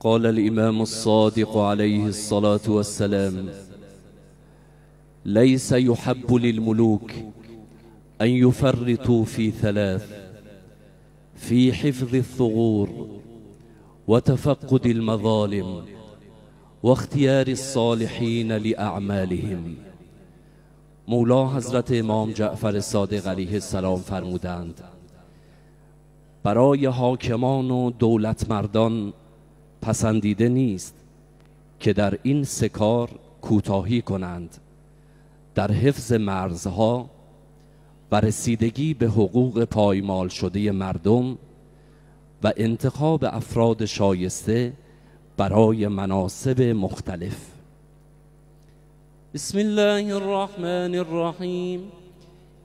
قال الإمام الصادق عليه الصلاة والسلام ليس يحب للملوك أن يفرطوا في ثلاث في حفظ الثغور وتفقد المظالم واختيار الصالحين لأعمالهم مولا حضرت امام جعفر صادق علیه السلام فرمودند برای حاکمان و دولت مردان پسندیده نیست که در این سکار کوتاهی کنند در حفظ مرزها و رسیدگی به حقوق پایمال شده مردم و انتخاب افراد شایسته برای مناسب مختلف بسم الله الرحمن الرحیم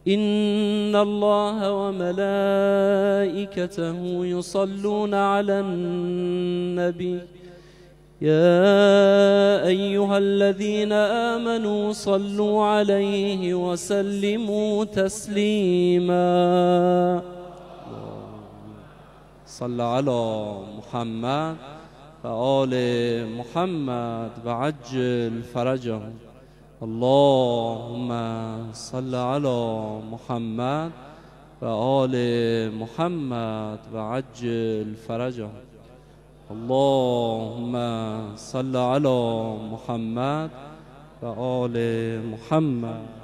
إن الله وملائكته يصلون على النبي يا أيها الذين آمنوا صلوا عليه وسلموا تسليما صل على محمد فقال محمد وعجل فرجهم اللهم صل على محمد وآل محمد وعجل فرجه اللهم صل على محمد وآل محمد